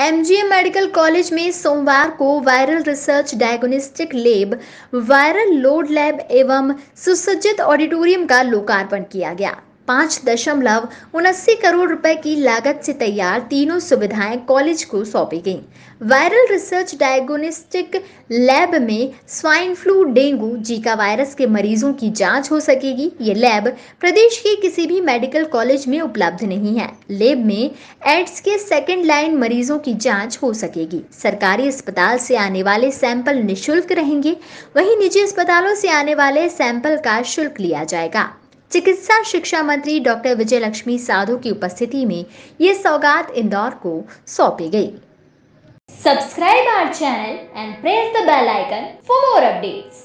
MGM medical college में सोमवार को viral research diagnostic lab viral load lab एवं सुसज्जित ऑडिटोरियम का लोकार्पण किया गया पाँच दशमलव उनासी करोड़ रुपए की लागत से तैयार तीनों सुविधाएं कॉलेज को सौंपी गई वायरल रिसर्च डायग्नोस्टिक लैब में swine flu dengue Zika virus के मरीजों की जांच हो सकेगी ये लैब प्रदेश के किसी भी मेडिकल कॉलेज में उपलब्ध नहीं है लैब में एड्स के सेकेंड लाइन मरीजों की जाँच हो सकेगी सरकारी अस्पताल से आने वाले सैंपल निःशुल्क रहेंगे वहीं निजी अस्पतालों से आने वाले सैंपल का शुल्क लिया जाएगा चिकित्सा शिक्षा मंत्री डॉक्टर विजय लक्ष्मी साधु की उपस्थिति में ये सौगात इंदौर को सौंपी गई subscribe our channel and press the bell icon for more updates